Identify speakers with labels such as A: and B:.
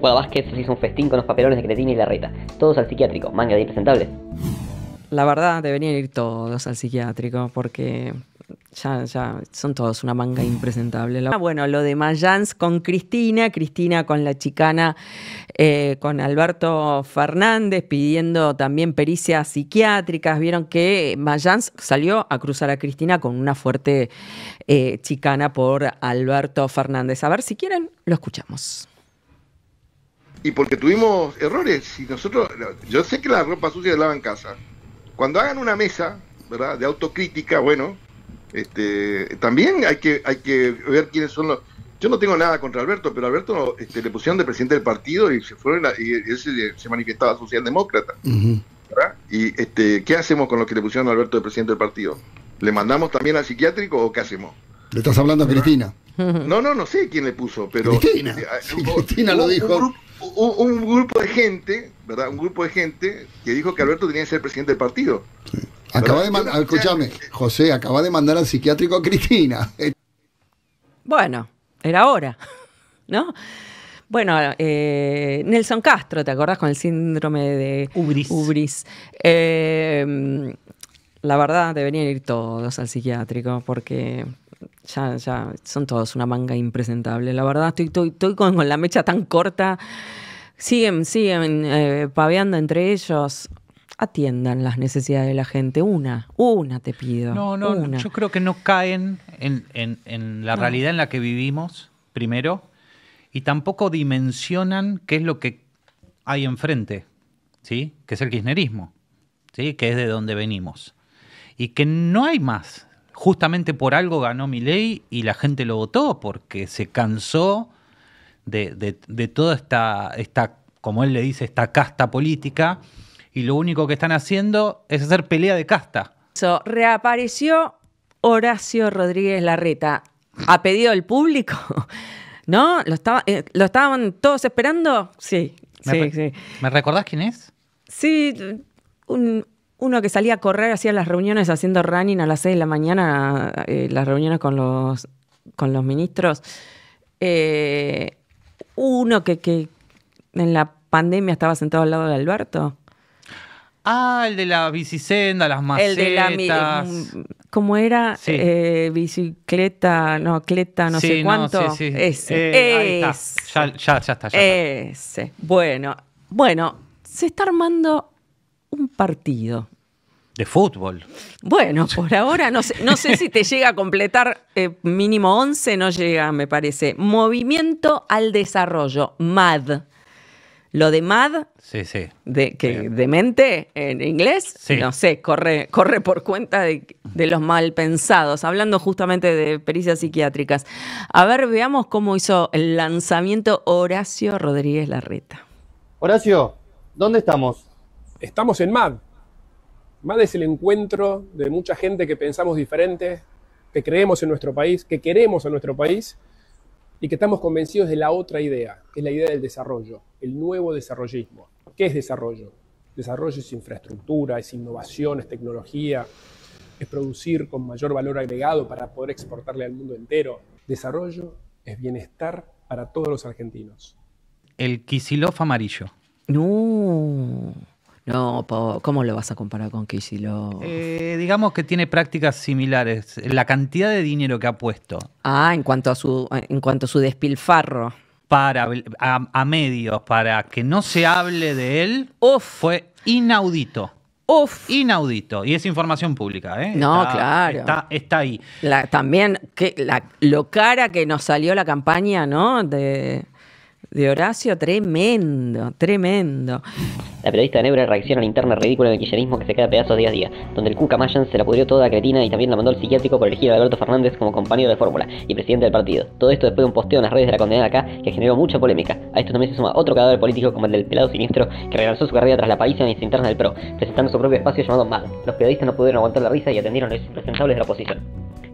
A: Bueno, Vázquez se hizo un festín con los papelones de Cretina y La reta. Todos al psiquiátrico, manga de presentables. La verdad, deberían ir todos al psiquiátrico porque ya, ya, son todos una manga impresentable. Ah, bueno, lo de Mayans con Cristina, Cristina con la chicana, eh, con Alberto Fernández, pidiendo también pericias psiquiátricas. Vieron que Mayans salió a cruzar a Cristina con una fuerte eh, chicana por Alberto Fernández. A ver, si quieren, lo escuchamos y porque tuvimos errores. Y nosotros, yo sé que la ropa sucia la lava en casa. Cuando hagan una mesa, ¿verdad? De autocrítica, bueno, este, también hay que, hay que ver quiénes son los... Yo no tengo nada contra Alberto, pero Alberto este, le pusieron de presidente del partido y se él se, manifestaba socialdemócrata. ¿Y este, qué hacemos con los que le pusieron a Alberto de presidente del partido? ¿Le mandamos también al psiquiátrico o qué hacemos? Le estás hablando a Cristina. No, no, no sé quién le puso, pero. Cristina. lo dijo. Un grupo, de gente, ¿verdad? Un grupo de gente que dijo que Alberto tenía que ser presidente del partido. Sí. Acaba de mandar, escúchame, José, acaba de mandar al psiquiátrico a Cristina. Bueno, era hora, ¿no? Bueno, eh, Nelson Castro, ¿te acordás con el síndrome de Ubris? Eh, la verdad, deberían ir todos al psiquiátrico porque ya, ya son todos una manga impresentable. La verdad, estoy, con, la mecha tan corta. Siguen, siguen eh, paveando entre ellos atiendan las necesidades de la gente. Una, una te pido. No, no, una. yo
B: creo que no caen en, la realidad en la que vivimos, primero, y tampoco dimensionan qué es lo que hay enfrente, ¿sí? que es el kirchnerismo, ¿sí? que es de donde venimos. Y que no hay más. Justamente por algo ganó mi ley y la gente lo votó, porque se cansó de, toda esta, esta, como él le dice, esta casta política y lo único que están haciendo es hacer pelea de casta.
A: reapareció Horacio Rodríguez Larreta ¿Ha pedido el público, ¿no? Eh, ¿Lo, estaban todos esperando? Sí, ¿Me sí,
B: sí. ¿Me recordás quién es?
A: Sí, uno que salía a correr, hacía las reuniones haciendo running a las seis de la mañana, eh, las reuniones con los, con los ministros. Eh, uno que en la pandemia estaba sentado al lado de Alberto.
B: Ah, el de la bicicenda, las macetas. El de la...
A: ¿Cómo era? Eh, bicicleta, no, cleta, no sé cuánto. No, sí, eh, Ese. está. Ya, ya, está. Ese. Bueno, bueno, se está armando un partido. De fútbol. Bueno, por ahora no sé, no sé si te llega a completar eh, mínimo 11, no llega, me parece. Movimiento al Desarrollo, MAD. Lo de mad, De, que, en inglés, no sé, corre, corre por cuenta de, los malpensados. Hablando justamente de pericias psiquiátricas. A ver, veamos cómo hizo el lanzamiento Horacio Rodríguez Larreta. Horacio, ¿dónde estamos? Estamos en MAD. MAD es el encuentro de mucha gente que pensamos diferente, que creemos en nuestro país, que queremos a nuestro país y que estamos convencidos de la otra idea, que es la idea del desarrollo, el nuevo desarrollismo. ¿Qué es desarrollo? Desarrollo es infraestructura, es innovación, es tecnología, es producir con mayor valor agregado para poder exportarle al mundo entero. Desarrollo es bienestar para todos los argentinos.
B: El quisilof amarillo.
A: No. No, ¿cómo lo vas a comparar con Kissilo?
B: Eh, digamos que tiene prácticas similares. La cantidad de dinero que ha puesto.
A: Ah, en cuanto a su, en cuanto a su despilfarro.
B: Para, a, medios, para que no se hable de él, Uf. fue inaudito. Uf. Inaudito. Y es información pública, ¿eh? No, claro. Está, ahí.
A: también que, la, lo cara que nos salió la campaña, ¿no? De, de Horacio, tremendo, tremendo. La periodista de Nebra reacciona a la interna ridícula del kirchnerismo que se queda a pedazos día a día, donde el Cuca Mayan se la pudrió toda a cretina y también la mandó al psiquiátrico por elegir a Alberto Fernández como compañero de fórmula y presidente del partido. Todo esto después de un posteo en las redes de la condenada acá que generó mucha polémica. A esto también se suma otro cadáver político como el del pelado siniestro que relanzó su carrera tras la paliza en interna del PRO, presentando su propio espacio llamado MAD. Los periodistas no pudieron aguantar la risa y atendieron a los impresentables de la oposición.